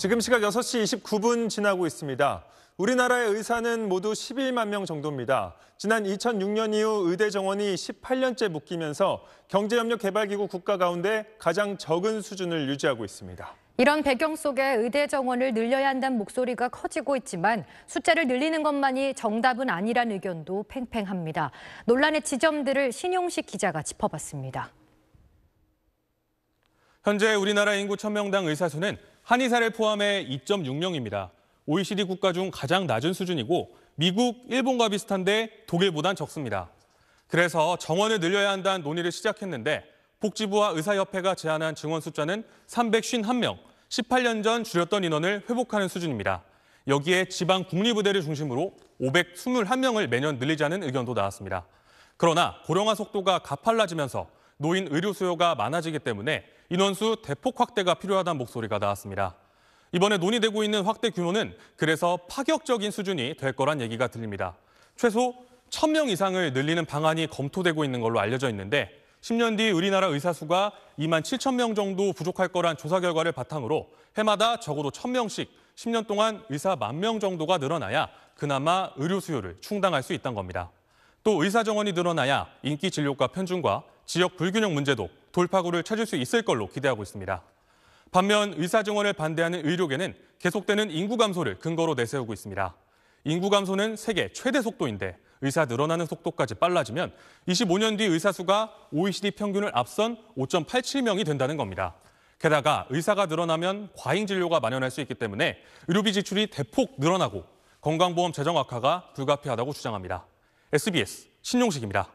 지금 시각 6시 29분 지나고 있습니다. 우리나라의 의사는 모두 11만 명 정도입니다. 지난 2006년 이후 의대 정원이 18년째 묶이면서 경제협력개발기구 국가 가운데 가장 적은 수준을 유지하고 있습니다. 이런 배경 속에 의대 정원을 늘려야 한다는 목소리가 커지고 있지만 숫자를 늘리는 것만이 정답은 아니란 의견도 팽팽합니다. 논란의 지점들을 신용식 기자가 짚어봤습니다. 현재 우리나라 인구 1000명당 의사 수는 한의사를 포함해 2.60입니다. OECD 국가 중 가장 낮은 수준이고 미국, 일본과 비슷한데 독일보단 적습니다. 그래서 정원을 늘려야 한다는 논의를 시작했는데 복지부와 의사협회가 제안한 증원 숫자는 351명, 18년 전 줄였던 인원을 회복하는 수준입니다. 여기에 지방 국립의대를 중심으로 521명을 매년 늘리자는 의견도 나왔습니다. 그러나 고령화 속도가 가팔라지면서 노인 의료 수요가 많아지기 때문에 인원수 대폭 확대가 필요하다는 목소리가 나왔습니다. 이번에 논의되고 있는 확대 규모는 그래서 파격적인 수준이 될 거란 얘기가 들립니다. 최소 1,000명 이상을 늘리는 방안이 검토되고 있는 걸로 알려져 있는데 10년 뒤 우리나라 의사 수가 2만 7천 명 정도 부족할 거란 조사 결과를 바탕으로 해마다 적어도 1,000명씩 10년 동안 의사 만 명 정도가 늘어나야 그나마 의료 수요를 충당할 수 있다는 겁니다. 또 의사 정원이 늘어나야 인기 진료과 편중과 지역 불균형 문제도 돌파구를 찾을 수 있을 걸로 기대하고 있습니다. 반면 의사 정원을 반대하는 의료계는 계속되는 인구 감소를 근거로 내세우고 있습니다. 인구 감소는 세계 최대 속도인데 의사 늘어나는 속도까지 빨라지면 25년 뒤 의사 수가 OECD 평균을 앞선 5.87명이 된다는 겁니다. 게다가 의사가 늘어나면 과잉 진료가 만연할 수 있기 때문에 의료비 지출이 대폭 늘어나고 건강보험 재정 악화가 불가피하다고 주장합니다. SBS 신용식입니다.